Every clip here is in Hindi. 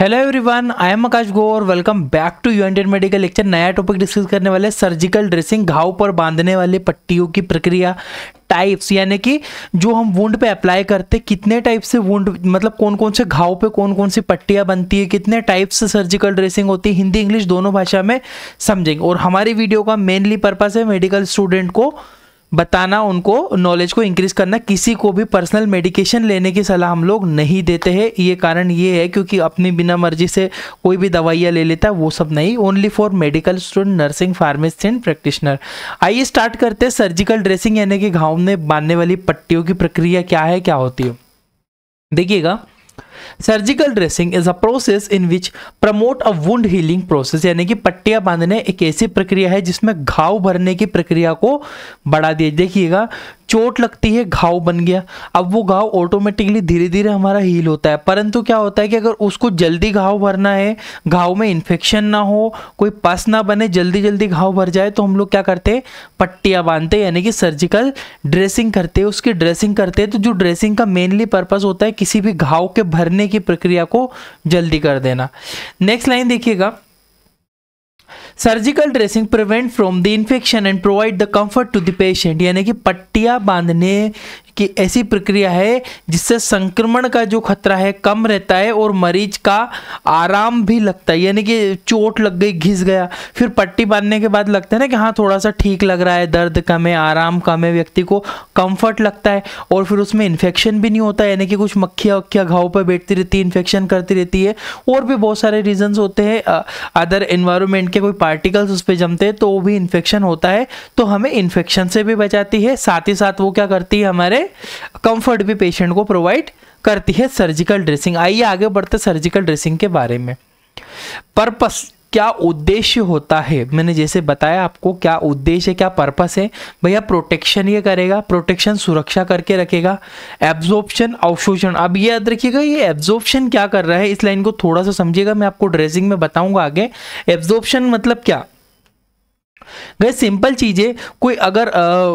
hello everyone I am Akash गो और welcome back to you Indian medical lecture नया टॉपिक डिस्कस करने वाले सर्जिकल ड्रेसिंग घाव पर बांधने वाले पट्टियों की प्रक्रिया टाइप्स यानी कि जो हम वुंड पे अप्लाई करते कितने टाइप से वुंड मतलब कौन कौन से घाव पे कौन कौन सी पट्टियाँ बनती है कितने टाइप्स से सर्जिकल ड्रेसिंग होती है हिंदी इंग्लिश दोनों भाषा में समझेंगे और हमारी वीडियो का मेनली पर्पज़ है मेडिकल स्टूडेंट को बताना उनको नॉलेज को इंक्रीज करना किसी को भी पर्सनल मेडिकेशन लेने की सलाह हम लोग नहीं देते हैं ये कारण ये है क्योंकि अपनी बिना मर्जी से कोई भी दवाइयाँ ले लेता है वो सब नहीं only for medical student nursing pharmacist and practitioner आइए स्टार्ट करते हैं सर्जिकल ड्रेसिंग यानी कि घाव में बांधने वाली पट्टियों की प्रक्रिया क्या है क्या होती है देखिएगा surgical dressing is a process in which promote a wound healing process यानी कि पट्टियां बांधने एक ऐसी प्रक्रिया है जिसमें घाव भरने की प्रक्रिया को बढ़ा दिया देखिएगा चोट लगती है घाव बन गया अब वो घाव ऑटोमेटिकली धीरे धीरे हमारा हील होता है परंतु क्या होता है कि अगर उसको जल्दी घाव भरना है घाव में इन्फेक्शन ना हो कोई पस ना बने जल्दी जल्दी घाव भर जाए तो हम लोग क्या करते हैं पट्टियाँ बांधते हैं यानी कि सर्जिकल ड्रेसिंग करते हैं उसकी ड्रेसिंग करते हैं तो जो ड्रेसिंग का मेनली पर्पज़ होता है किसी भी घाव के भरने की प्रक्रिया को जल्दी कर देना नेक्स्ट लाइन देखिएगा surgical dressing prevent from the infection and provide the comfort to the patient यानी कि पट्टियाँ बांधने कि ऐसी प्रक्रिया है जिससे संक्रमण का जो खतरा है कम रहता है और मरीज का आराम भी लगता है यानी कि चोट लग गई घिस गया फिर पट्टी बांधने के बाद लगता है ना कि हाँ थोड़ा सा ठीक लग रहा है दर्द कम है आराम कम है व्यक्ति को कंफर्ट लगता है और फिर उसमें इन्फेक्शन भी नहीं होता यानी कि कुछ मक्खियाँ वक्खियाँ घाव पर बैठती रहती है इन्फेक्शन करती रहती है और भी बहुत सारे रीजन्स होते हैं अदर इन्वायरमेंट के कोई पार्टिकल्स उस पर जमते हैं तो वो भी इन्फेक्शन होता है तो हमें इन्फेक्शन से भी बचाती है साथ ही साथ वो क्या करती है हमारे से कंफर्ट भी पेशेंट को प्रोवाइड करती है सर्जिकल ड्रेसिंग आइए आगे बढ़ते सर्जिकल ड्रेसिंग के बारे में पर्पस क्या उद्देश्य होता है मैंने जैसे बताया आपको क्या उद्देश्य है क्या पर्पस है भैया प्रोटेक्शन ये करेगा प्रोटेक्शन सुरक्षा करके रखेगा एब्जॉर्प्शन अवशोषण अब ये याद रखिएगा ये एब्जॉर्प्शन क्या कर रहा है इस लाइन को थोड़ा सा समझिएगा मैं आपको ड्रेसिंग में बताऊंगा आगे एब्जॉर्प्शन मतलब क्या गैस सिंपल चीज़ें कोई अगर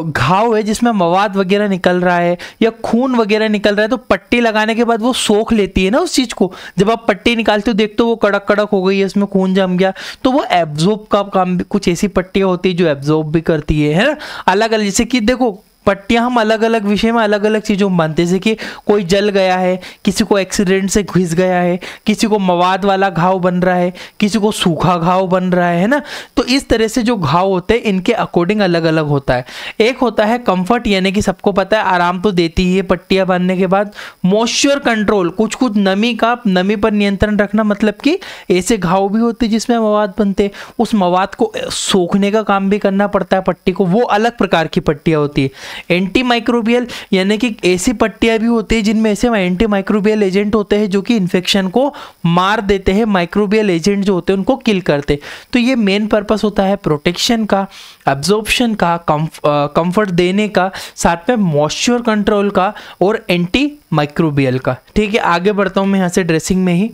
घाव है जिसमें मवाद वगैरह निकल रहा है या खून वगैरह निकल रहा है तो पट्टी लगाने के बाद वो सोख लेती है ना उस चीज़ को जब आप पट्टी निकालते हो देखते हो वो कड़क कड़क हो गई है उसमें खून जम गया तो वो एब्जॉर्ब का काम कुछ ऐसी पट्टियाँ होती है जो एब्जॉर्ब भी करती है ना अलग अलग जैसे कि देखो पट्टियाँ हम अलग अलग विषय में अलग अलग चीज़ों में बांधते जैसे कि कोई जल गया है किसी को एक्सीडेंट से घिस गया है किसी को मवाद वाला घाव बन रहा है किसी को सूखा घाव बन रहा है ना तो इस तरह से जो घाव होते हैं इनके अकॉर्डिंग अलग अलग होता है एक होता है कम्फर्ट यानी कि सबको पता है आराम तो देती ही है पट्टियाँ बांधने के बाद मॉइस्चर कंट्रोल कुछ कुछ नमी का नमी पर नियंत्रण रखना मतलब कि ऐसे घाव भी होते जिसमें मवाद बनते उस मवाद को सोखने का काम भी करना पड़ता है पट्टी को वो अलग प्रकार की पट्टियाँ होती है एंटी माइक्रोबियल यानी कि ऐसी पट्टियाँ भी होती है जिनमें ऐसे एंटी माइक्रोबियल एजेंट होते हैं जो कि इन्फेक्शन को मार देते हैं माइक्रोबियल एजेंट जो होते हैं उनको किल करते तो ये मेन पर्पस होता है प्रोटेक्शन का एब्जॉर्प्शन का कंफर्ट देने का साथ में मॉइस्चर कंट्रोल का और एंटी माइक्रोबियल का ठीक है आगे बढ़ता हूँ मैं यहाँ से ड्रेसिंग में ही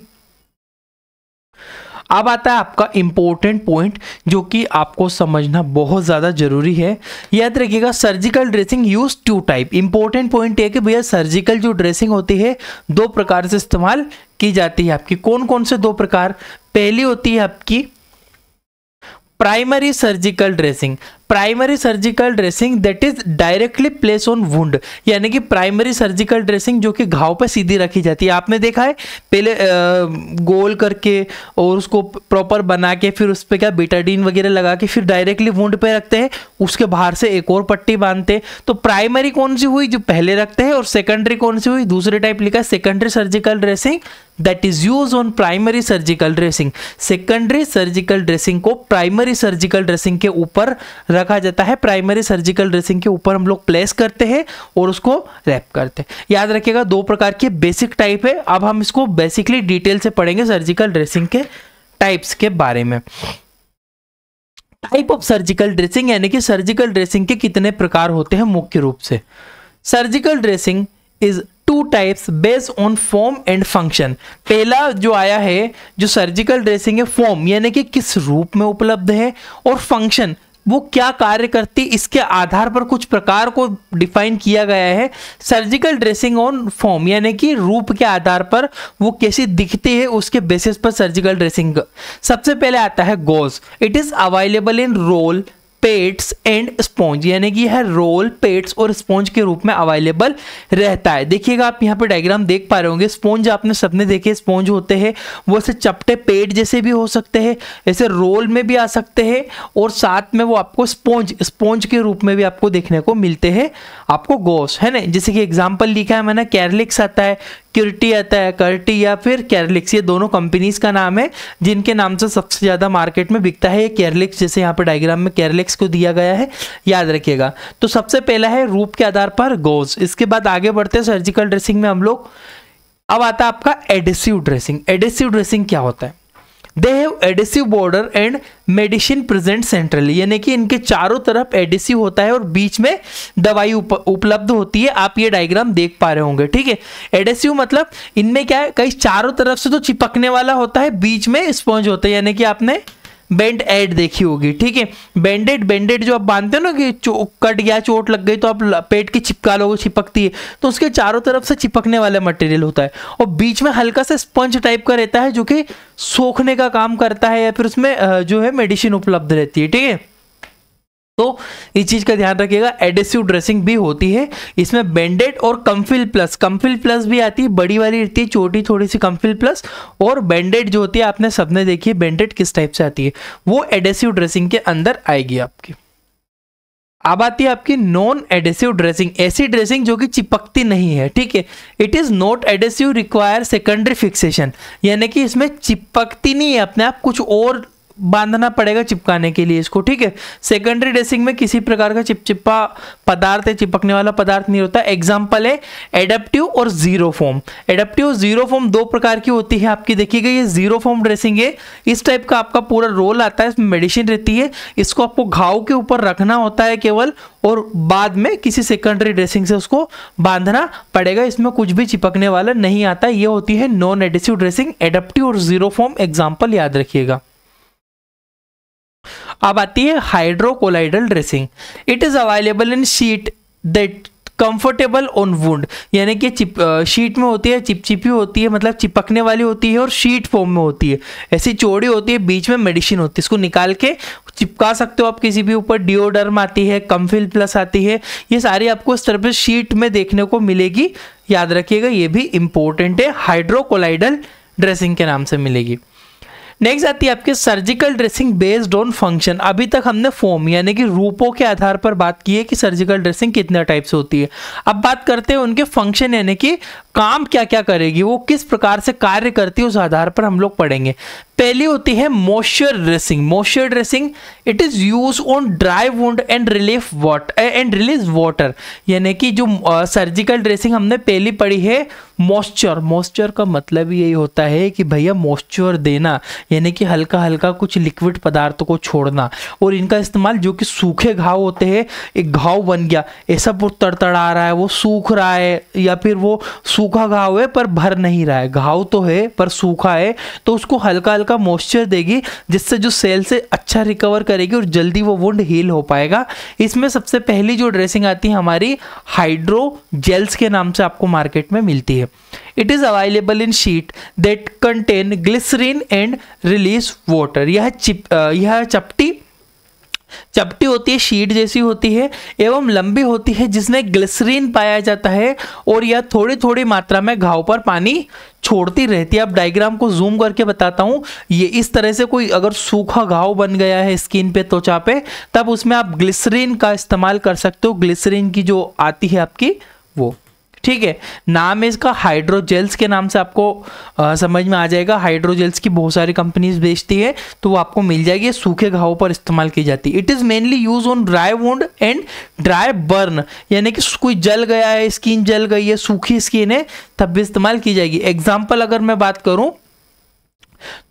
अब आता है आपका इम्पोर्टेंट पॉइंट जो कि आपको समझना बहुत ज़्यादा ज़रूरी है याद रखिएगा surgical dressing use two type important point ये कि भैया सर्जिकल जो ड्रेसिंग होती है दो प्रकार से इस्तेमाल की जाती है आपकी कौन कौन से दो प्रकार पहली होती है आपकी primary surgical dressing primary surgical dressing that is directly place on wound यानी कि प्राइमरी सर्जिकल ड्रेसिंग जो कि घाव पर सीधी रखी जाती है आपने देखा है पहले गोल करके और उसको प्रॉपर बना के फिर उस पर क्या बीटाडीन वगैरह लगा के फिर डायरेक्टली वुंड पे रखते हैं उसके बाहर से एक और पट्टी बांधते हैं तो प्राइमरी कौन सी हुई जो पहले रखते हैं और सेकेंडरी कौन सी हुई दूसरे टाइप लिखा है secondary surgical dressing that is use on primary surgical dressing secondary surgical dressing को प्राइमरी सर्जिकल ड्रेसिंग के ऊपर रखा जाता है प्राइमरी सर्जिकल ड्रेसिंग के ऊपर हम लोग प्लेस करते हैं और उसको रैप करते हैं याद रखिएगा दो प्रकार के बेसिक टाइप है अब हम इसको बेसिकली डिटेल से पढ़ेंगे सर्जिकल ड्रेसिंग के टाइप्स के बारे में टाइप ऑफ सर्जिकल ड्रेसिंग यानी कि सर्जिकल ड्रेसिंग के कितने प्रकार होते हैं मुख्य रूप से surgical dressing is two types based on form and function पहला जो आया है जो सर्जिकल ड्रेसिंग है फॉर्म यानी कि किस रूप में उपलब्ध है और फंक्शन वो क्या कार्य करती इसके आधार पर कुछ प्रकार को डिफाइन किया गया है सर्जिकल ड्रेसिंग ऑन फॉर्म यानी कि रूप के आधार पर वो कैसी दिखती है उसके बेसिस पर सर्जिकल ड्रेसिंग सबसे पहले आता है gauze it is available in roll pads and sponge यानी कि यह रोल पेट्स और स्पॉन्ज के रूप में अवेलेबल रहता है देखिएगा आप यहाँ पे डायग्राम देख पा रहे होंगे स्पॉन्ज आपने सबने देखे स्पॉन्ज होते हैं वो ऐसे चपटे पेट जैसे भी हो सकते हैं ऐसे रोल में भी आ सकते हैं और साथ में वो आपको स्पॉन्ज स्पॉन्ज के रूप में भी आपको देखने को मिलते हैं आपको गोस है ना जैसे कि एग्जाम्पल लिखा है मैंने कैरलिक्स आता है क्यूर्टी आता है कर्टी या फिर कैरलिक्स ये दोनों कंपनीज का नाम है जिनके नाम से सबसे ज़्यादा मार्केट में बिकता है ये कैरलिक्स जैसे यहाँ पर डायग्राम में कैरलिक्स एक्स को दिया गया है याद रखिएगा तो सबसे पहला है रूप के आधार पर गोज इसके बाद आगे बढ़ते हैं सर्जिकल ड्रेसिंग में हम लोग अब आता है आपका एडेसिव ड्रेसिंग एडेसिव ड्रेसिंग क्या होता है they have adhesive border and medicine present centrally यानी कि इनके चारों तरफ एडेसिव होता है और बीच में दवाई उपलब्ध होती है आप ये डायग्राम देख पा रहे होंगे ठीक है एडेसिव मतलब इनमें क्या है कई चारों तरफ से तो चिपकने वाला होता है बीच में स्पॉन्ज होता है यानी कि आपने बेंड एड देखी होगी ठीक है बैंडेड बैंडेड जो आप बांधते हो ना कि कट गया चोट लग गई तो आप पेट की चिपका लोगों चिपकती है तो उसके चारों तरफ से चिपकने वाला मटेरियल होता है और बीच में हल्का सा स्पंज टाइप का रहता है जो कि सोखने का काम करता है या फिर उसमें जो है मेडिसिन उपलब्ध रहती है ठीक है तो इस चीज़ का ध्यान रखिएगा एडेसिव ड्रेसिंग भी होती है इसमें बैंडेड और कम्फिल प्लस कम्फिल प्लस भी आती है बड़ी वाली रहती है छोटी थोड़ी सी कम्फिल प्लस और बैंडेड जो होती है आपने सबने देखी है बैंडेड किस टाइप से आती है वो एडेसिव ड्रेसिंग के अंदर आएगी आपकी अब आती है आपकी नॉन एडेसिव ड्रेसिंग ऐसी ड्रेसिंग जो कि चिपकती नहीं है ठीक है it is not adhesive require secondary fixation यानी कि इसमें चिपकती नहीं है अपने आप कुछ और बांधना पड़ेगा चिपकाने के लिए इसको ठीक है सेकेंडरी ड्रेसिंग में किसी प्रकार का चिपचिपा पदार्थ है चिपकने वाला पदार्थ नहीं होता एग्जाम्पल है एडेप्टिव और Xeroform Adaptic Xeroform दो प्रकार की होती है आपकी देखिएगा ये जीरो फॉर्म ड्रेसिंग है इस टाइप का आपका पूरा रोल आता है इसमें मेडिसिन रहती है इसको आपको घाव के ऊपर रखना होता है केवल और बाद में किसी सेकेंडरी ड्रेसिंग से उसको बांधना पड़ेगा इसमें कुछ भी चिपकने वाला नहीं आता ये होती है नॉन एडेसिव ड्रेसिंग एडेप्टिव और जीरो फॉर्म एग्जाम्पल याद रखिएगा अब आती है hydrocolloidal dressing it is available in sheet that comfortable on wound यानी कि चिप शीट में होती है चिपचिपी होती है मतलब चिपकने वाली होती है और शीट फॉर्म में होती है ऐसी चौड़ी होती है बीच में मेडिसिन होती है इसको निकाल के चिपका सकते हो आप किसी भी ऊपर डिओडर्म आती है कम्फिल प्लस आती है ये सारी आपको इस तरह पर शीट में देखने को मिलेगी याद रखिएगा ये भी इंपॉर्टेंट है हाइड्रोकोलाइडल ड्रेसिंग के नाम से मिलेगी नेक्स्ट आती है आपके surgical dressing based on function अभी तक हमने फॉर्म यानी कि रूपों के आधार पर बात की है कि सर्जिकल ड्रेसिंग कितने टाइप से होती है अब बात करते हैं उनके फंक्शन यानी कि काम क्या क्या करेगी वो किस प्रकार से कार्य करती है उस आधार पर हम लोग पढ़ेंगे पहली होती है moisture dressing moisture dressing it is use on dry wound and relief water and release water यानी कि जो सर्जिकल uh, ड्रेसिंग हमने पहली पढ़ी है मॉइस्चर मॉइस्चर का मतलब यही होता है कि भैया मॉइस्चर देना यानी कि हल्का हल्का कुछ लिक्विड पदार्थ को छोड़ना और इनका इस्तेमाल जो कि सूखे घाव होते हैं एक घाव बन गया ऐसा वो तड़तड़ा रहा है वो सूख रहा है या फिर वो सूखा घाव है पर भर नहीं रहा है घाव तो है पर सूखा है तो उसको हल्का हल्का का मॉइस्चर देगी जिससे जो सेल से अच्छा रिकवर करेगी और जल्दी वो वुंड हील हो पाएगा इसमें सबसे पहली जो ड्रेसिंग आती है हमारी हाइड्रो जेल्स के नाम से आपको मार्केट में मिलती है it is available in sheet that contain glycerin and release water यह चिप यह चपटी चपटी होती है शीट जैसी होती है एवं लंबी होती है जिसमें ग्लिसरीन पाया जाता है और यह थोड़ी थोड़ी मात्रा में घाव पर पानी छोड़ती रहती है अब डायग्राम को जूम करके बताता हूँ ये इस तरह से कोई अगर सूखा घाव बन गया है स्किन पे त्वचा पे तब उसमें आप ग्लिसरीन का इस्तेमाल कर सकते हो ग्लिसरीन की जो आती है आपकी वो ठीक है नाम है इसका हाइड्रोजेल्स के नाम से आपको आ, समझ में आ जाएगा हाइड्रोजेल्स की बहुत सारी कंपनीज बेचती है तो वो आपको मिल जाएगी सूखे घावों पर इस्तेमाल की जाती है it is mainly use on dry wound and dry burn यानी कि कोई जल गया है स्किन जल गई है सूखी स्किन है तब भी इस्तेमाल की जाएगी एग्जाम्पल अगर मैं बात करूँ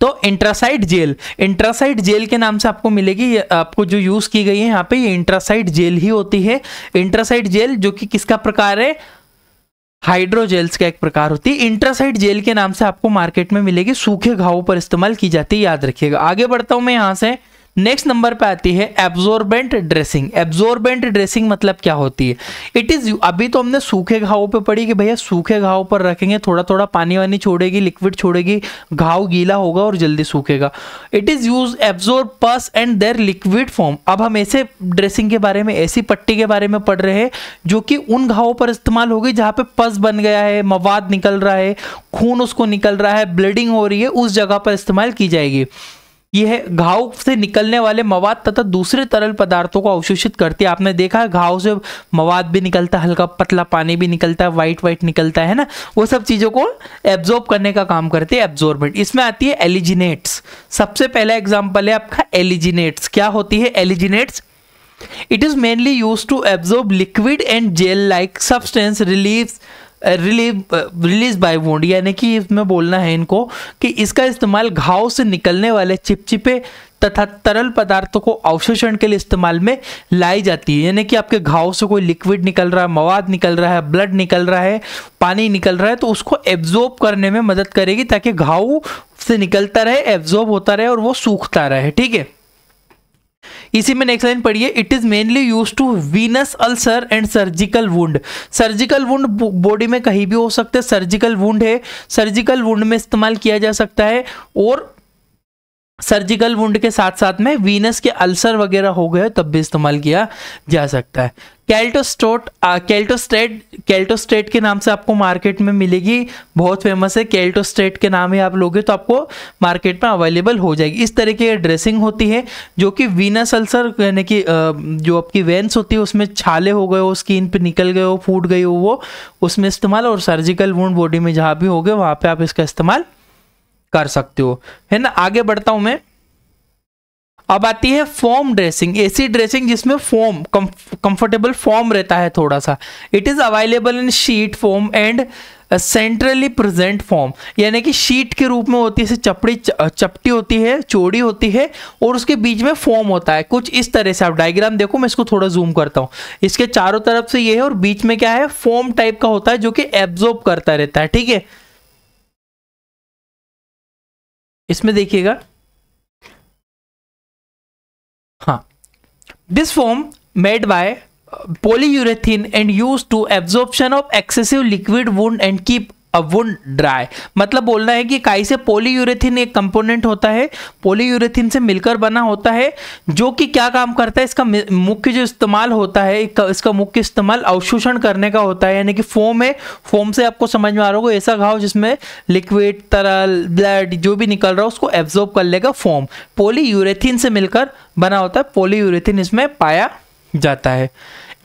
तो इंट्रासाइड जेल इंट्रासाइड जेल के नाम से आपको मिलेगी आपको जो यूज की गई है यहाँ पे ये इंट्रासाइड जेल ही होती है इंट्रासाइड जेल जो कि किसका प्रकार है हाइड्रोजेल्स का एक प्रकार होती है इंट्रासाइड जेल के नाम से आपको मार्केट में मिलेगी सूखे घावों पर इस्तेमाल की जाती है याद रखिएगा आगे बढ़ता हूं मैं यहां से नेक्स्ट नंबर पे आती है एब्जॉर्बेंट ड्रेसिंग एब्जॉर्बेंट ड्रेसिंग मतलब क्या होती है इट इज अभी तो हमने सूखे घावों पे पड़ी कि भैया सूखे घाव पर रखेंगे थोड़ा थोड़ा पानी वानी छोड़ेगी लिक्विड छोड़ेगी घाव गीला होगा और जल्दी सूखेगा it is use absorb pus and their liquid form अब हम ऐसे ड्रेसिंग के बारे में ऐसी पट्टी के बारे में पढ़ रहे हैं जो कि उन घावों पर इस्तेमाल होगी जहाँ पे पस बन गया है मवाद निकल रहा है खून उसको निकल रहा है ब्लीडिंग हो रही है उस जगह पर इस्तेमाल की जाएगी यह घाव से निकलने वाले मवाद तथा दूसरे तरल पदार्थों को अवशोषित करती है आपने देखा घाव से मवाद भी निकलता है हल्का पतला पानी भी निकलता है वाइट वाइट निकलता है ना वो सब चीज़ों को एब्जॉर्ब करने का काम करती है एब्जॉर्बेंट इसमें आती है एलिजिनेट्स सबसे पहला एग्जाम्पल है आपका एलिजिनेट्स क्या होती है alginates it is mainly use to absorb liquid and gel like substance relieve रिली रिलीज बाय वोंड यानी कि इसमें बोलना है इनको कि इसका इस्तेमाल घाव से निकलने वाले चिपचिपे तथा तरल पदार्थों को अवशोषण के लिए इस्तेमाल में लाई जाती है यानी कि आपके घाव से कोई लिक्विड निकल रहा है मवाद निकल रहा है ब्लड निकल रहा है पानी निकल रहा है तो उसको एब्जॉर्ब करने में मदद करेगी ताकि घाव से निकलता रहे एब्जॉर्ब होता रहे और वो सूखता रहे ठीक है इसी में नेक्स्ट लाइन पढ़िए it is mainly use to venous ulcer and surgical wound surgical wound body में कहीं भी हो सकते है सर्जिकल वुंड है सर्जिकल वुंड में इस्तेमाल किया जा सकता है और सर्जिकल वुंड के साथ साथ में वीनस के अल्सर वगैरह हो गए तब भी इस्तेमाल किया जा सकता है कैल्टोस्टोट कैल्टोस्टेट कैल्टोस्टेट के नाम से आपको मार्केट में मिलेगी बहुत फेमस है कैल्टोस्टेट के नाम ही आप लोगे तो आपको मार्केट में अवेलेबल हो जाएगी इस तरीके की ड्रेसिंग होती है जो कि वीनस अल्सर यानी कि uh, जो आपकी वेंस होती है उसमें छाले हो गए हो स्किन पर निकल गए हो फूट गई हो वो उसमें इस्तेमाल और सर्जिकल वुंड बॉडी में जहाँ भी हो गए वहाँ पर आप इसका इस्तेमाल कर सकते हो है ना आगे बढ़ता हूँ मैं अब आती है फॉर्म ड्रेसिंग ऐसी ड्रेसिंग जिसमें फॉर्म कंफर्टेबल फॉर्म रहता है थोड़ा सा it is available in sheet form and centrally present foam यानी कि शीट के रूप में होती है चपड़ी चपटी होती है चौड़ी होती है और उसके बीच में फॉर्म होता है कुछ इस तरह से आप डायग्राम देखो मैं इसको थोड़ा जूम करता हूँ इसके चारों तरफ से ये है और बीच में क्या है फॉर्म टाइप का होता है जो कि एब्जॉर्ब करता रहता है ठीक है इसमें देखिएगा This foam made by uh, polyurethane and used to absorption of excessive liquid wound and keep a wound dry मतलब बोलना है कि काई से पोलीयूरेथिन एक कंपोनेंट होता है पोलीयूरेथिन से मिलकर बना होता है जो कि क्या काम करता है इसका मुख्य जो इस्तेमाल होता है इसका मुख्य इस्तेमाल अवशोषण करने का होता है यानी कि फोम है फोम से आपको समझ में आ रहा होगा ऐसा घाव जिसमें लिक्विड तरल ब्लड जो भी निकल रहा है उसको एब्जॉर्ब कर लेगा फोम पोलीयूरेथिन से मिलकर बना होता है पोलीयूरेथिन इसमें पाया जाता है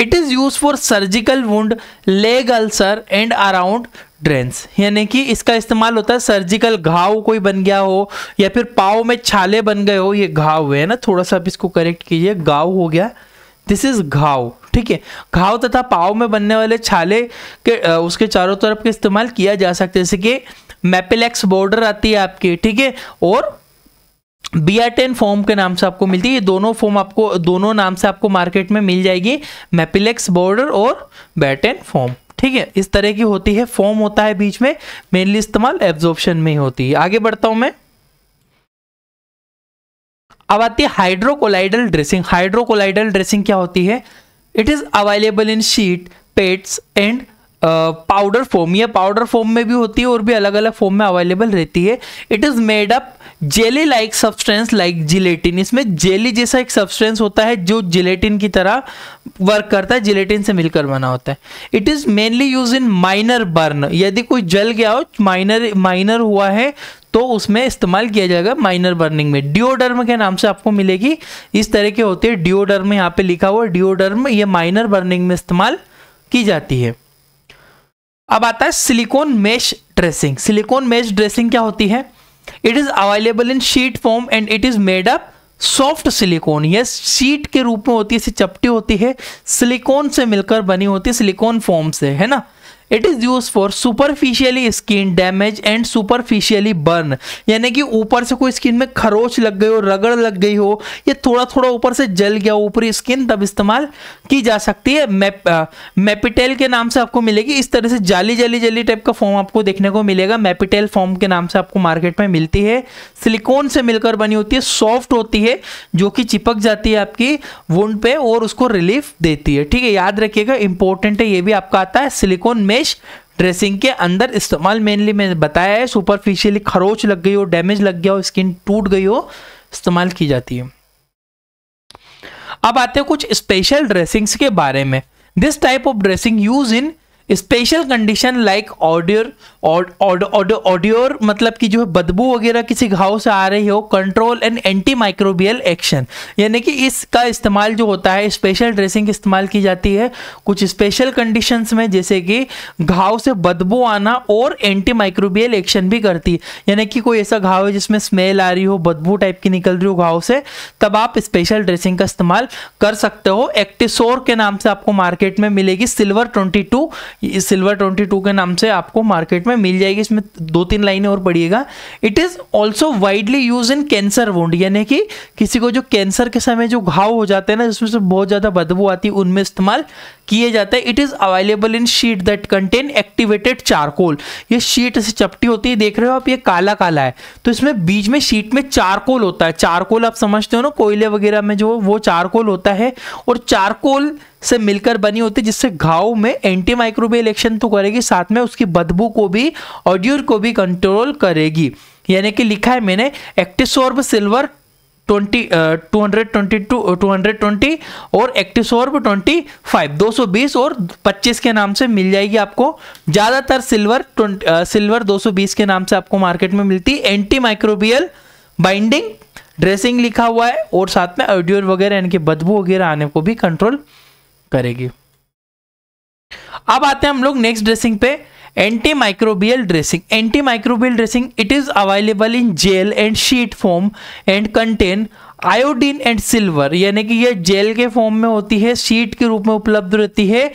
it is use for surgical wound leg ulcer and around drains यानी कि इसका इस्तेमाल होता है सर्जिकल घाव कोई बन गया हो या फिर पाव में छाले बन गए हो ये घाव हुए है ना थोड़ा सा आप इसको करेक्ट कीजिए घाव हो गया दिस इज घाव ठीक है घाव तथा पाव में बनने वाले छाले के उसके चारों तरफ के इस्तेमाल किया जा सकता है जैसे कि मेपिलेक्स बॉर्डर आती है आपकी ठीक है और बी आर टेन फॉर्म के नाम से आपको मिलती है ये दोनों फॉर्म आपको दोनों नाम से आपको मार्केट में मिल जाएगी मेपिलेक्स बॉर्डर और बैटेन फॉर्म ठीक है इस तरह की होती है फॉर्म होता है बीच में मेनली इस्तेमाल एब्जॉर्प्शन में ही होती है आगे बढ़ता हूं मैं अब आती है हाइड्रोकोलाइडल ड्रेसिंग हाइड्रोकोलाइडल ड्रेसिंग क्या होती है it is available in sheet pads and powder form यह पाउडर फॉर्म में भी होती है और भी अलग अलग फॉर्म में अवेलेबल रहती है it is made up jelly like substance like gelatin इसमें जेली जैसा एक सब्सटेंस होता है जो जिलेटिन की तरह वर्क करता है जिलेटिन से मिलकर बना होता है it is mainly use in minor burn यदि कोई जल गया हो माइनर माइनर हुआ है तो उसमें इस्तेमाल किया जाएगा माइनर बर्निंग में डिओडर्म के नाम से आपको मिलेगी इस तरह के होते हैं डिओडर्म यहाँ पे लिखा हुआ डिओडर्म ये माइनर बर्निंग में इस्तेमाल की जाती है अब आता है silicone mesh dressing silicone mesh dressing क्या होती है it is available in sheet form and it is made up soft silicone yes sheet के रूप में होती है चपटी होती है सिलिकॉन से मिलकर बनी होती है सिलिकॉन फॉर्म से है ना it is use for superficially skin damage and superficially burn यानी कि ऊपर से कोई स्किन में खरोच लग गई हो रगड़ लग गई हो या थोड़ा थोड़ा ऊपर से जल गया ऊपरी स्किन तब इस्तेमाल की जा सकती है मैप आ, मैपिटेल के नाम से आपको मिलेगी इस तरह से जाली जाली जाली टाइप का फॉर्म आपको देखने को मिलेगा मैपिटेल फॉर्म के नाम से आपको मार्केट में मिलती है सिलिकोन से मिलकर बनी होती है सॉफ्ट होती है जो कि चिपक जाती है आपकी वुंड पे और उसको रिलीफ देती है ठीक है याद रखिएगा इंपॉर्टेंट है ये भी आपका आता है सिलिकोन में डैमेज ड्रेसिंग के अंदर इस्तेमाल मेनली मैंने बताया है सुपरफिशियली खरोच लग गई हो डैमेज लग गया हो स्किन टूट गई हो इस्तेमाल की जाती है अब आते हैं कुछ स्पेशल ड्रेसिंग्स के बारे में this type of dressing use in special condition like odour odour मतलब कि जो है बदबू वगैरह किसी घाव से आ रही हो control and antimicrobial action यानी कि इसका इस्तेमाल जो होता है स्पेशल ड्रेसिंग इस्तेमाल की जाती है कुछ स्पेशल कंडीशंस में जैसे कि घाव से बदबू आना और एंटी माइक्रोबियल एक्शन भी करती है यानी कि कोई ऐसा घाव है जिसमें स्मेल आ रही हो बदबू टाइप की निकल रही हो घाव से तब आप स्पेशल ड्रेसिंग का इस्तेमाल कर सकते हो एक्टिसोर के नाम से आपको मार्केट में मिलेगी सिल्वर ट्वेंटी इस सिल्वर ट्वेंटी टू के नाम से आपको मार्केट में मिल जाएगी इसमें दो तीन लाइनें और पढ़िएगा it is also widely use in cancer wound यानी कि किसी को जो कैंसर के समय जो घाव हो जाते हैं ना जिसमें से बहुत ज़्यादा बदबू आती है उनमें इस्तेमाल किए जाते हैं it is available in sheet that contain activated charcoal ये शीट ऐसी चपटी होती है देख रहे हो आप ये काला काला है तो इसमें बीच में शीट में चारकोल होता है चारकोल आप समझते हो ना कोयले वगैरह में जो वो चारकोल होता है और चारकोल से मिलकर बनी होती है जिससे घाव में एंटी माइक्रोबियल एक्शन तो करेगी साथ में उसकी बदबू को भी ऑड्यूर को भी कंट्रोल करेगी यानी कि लिखा है मैंने Actisorb silver twenty two hundred twenty two two hundred twenty और एक्टिसोर्ब ट्वेंटी फाइव दो सौ बीस और पच्चीस के नाम से मिल जाएगी आपको ज़्यादातर सिल्वर सिल्वर दो सौ बीस के नाम से आपको मार्केट में मिलती है एंटी माइक्रोबियल बाइंडिंग ड्रेसिंग लिखा हुआ है और साथ में ऑडियोर वगैरह यानी कि बदबू वगैरह आने को भी कंट्रोल करेगी अब आते हैं हम लोग नेक्स्ट ड्रेसिंग पे antimicrobial dressing antimicrobial dressing it is available in gel and sheet form and contain iodine and silver यानी कि यह जेल के फॉर्म में होती है शीट के रूप में उपलब्ध रहती है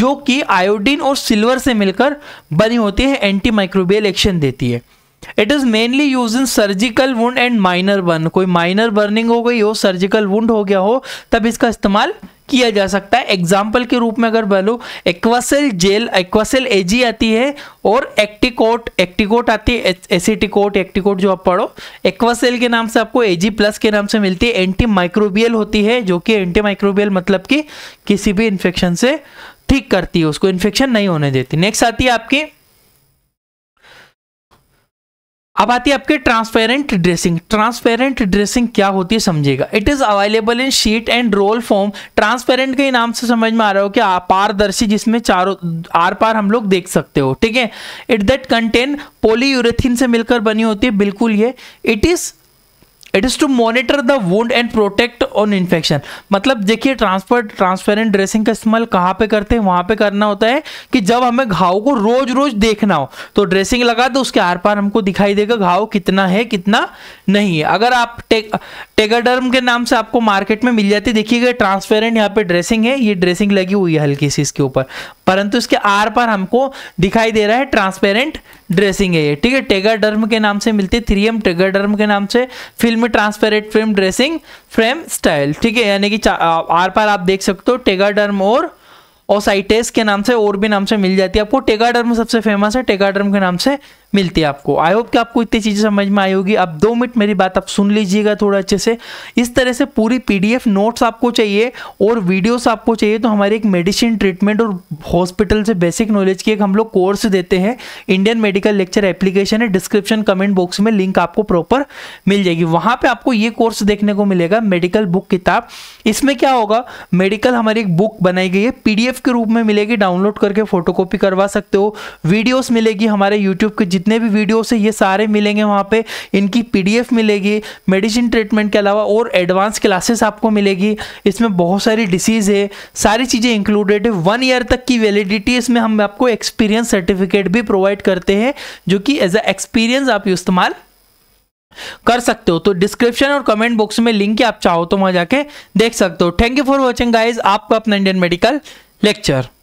जो कि आयोडीन और सिल्वर से मिलकर बनी होती है एंटी माइक्रोबियल एक्शन देती है it is mainly use in surgical wound and minor burn कोई माइनर बर्निंग हो गई हो सर्जिकल वुंड हो गया हो तब इसका इस्तेमाल किया जा सकता है एग्जाम्पल के रूप में अगर बोलो एक्वासेल जेल एक्वासेल एजी आती है और एक्टिकोट एक्टिकोट आती है एसिटिकोट एक्टिकोट जो आप पढ़ो एक्वासेल के नाम से आपको एजी प्लस के नाम से मिलती है एंटी माइक्रोबियल होती है जो कि एंटी माइक्रोबियल मतलब कि किसी भी इन्फेक्शन से ठीक करती है उसको इन्फेक्शन नहीं होने देती नेक्स्ट आती है आपकी अब आती है आपके ट्रांसपेरेंट ड्रेसिंग ट्रांसपेरेंट ड्रेसिंग क्या होती है समझेगा it is available in sheet and roll form transparent के नाम से समझ में आ रहा हो कि पारदर्शी जिसमें चारों आर पार हम लोग देख सकते हो ठीक है इट दैट कंटेन पोलीयूरेथिन से मिलकर बनी होती है बिल्कुल ये it is it is to monitor the wound and protect on infection मतलब देखिए ट्रांसफर ट्रांसपेरेंट ड्रेसिंग का इस्तेमाल कहाँ पे करते हैं वहाँ पे करना होता है कि जब हमें घाव को रोज रोज देखना हो तो ड्रेसिंग लगा दो उसके आर पार हमको दिखाई देगा घाव कितना है कितना नहीं है अगर आप टेक टेगाडर्म के नाम से आपको मार्केट में मिल जाती है देखिएगा ट्रांसपेरेंट यहाँ पे ड्रेसिंग है ये ड्रेसिंग लगी हुई है हल्की सी इसके ऊपर परंतु इसके आर पर हमको दिखाई दे रहा है ट्रांसपेरेंट ड्रेसिंग है ये ठीक है टेगाडर्म के नाम से मिलती है थ्री एम टेगाडर्म के नाम से film transparent frame dressing frame style ठीक है यानी कि आर पर आप देख सकते हो टेगाडर्म और ओसाइटेस के नाम से और भी नाम से मिल जाती है आपको टेगाडर्म सबसे फेमस है टेगाडर्म के नाम से मिलती है आपको आई होप कि आपको इतनी चीज़ें समझ में आई होगी अब दो मिनट मेरी बात आप सुन लीजिएगा थोड़ा अच्छे से इस तरह से पूरी पीडीएफ नोट्स आपको चाहिए और वीडियोस आपको चाहिए तो हमारे एक मेडिसिन ट्रीटमेंट और हॉस्पिटल से बेसिक नॉलेज की एक हम लोग कोर्स देते हैं इंडियन मेडिकल लेक्चर एप्लीकेशन है डिस्क्रिप्शन कमेंट बॉक्स में लिंक आपको प्रॉपर मिल जाएगी वहाँ पर आपको ये कोर्स देखने को मिलेगा मेडिकल बुक किताब इसमें क्या होगा मेडिकल हमारी एक बुक बनाई गई है पीडीएफ के रूप में मिलेगी डाउनलोड करके फोटोकॉपी करवा सकते हो वीडियोस मिलेगी हमारे यूट्यूब के जितने भी वीडियोस है ये सारे मिलेंगे वहाँ पे इनकी पीडीएफ मिलेगी मेडिसिन ट्रीटमेंट के अलावा और एडवांस क्लासेस आपको मिलेगी इसमें बहुत सारी डिसीज़ है सारी चीज़ें इंक्लूडेड है वन ईयर तक की वैलिडिटी इसमें हम आपको एक्सपीरियंस सर्टिफिकेट भी प्रोवाइड करते हैं जो कि एज अ एक्सपीरियंस आप इस्तेमाल कर सकते हो तो डिस्क्रिप्शन और कमेंट बॉक्स में लिंक है आप चाहो तो वहां जाके देख सकते हो thank you for watching guys आपका अपना इंडियन मेडिकल लेक्चर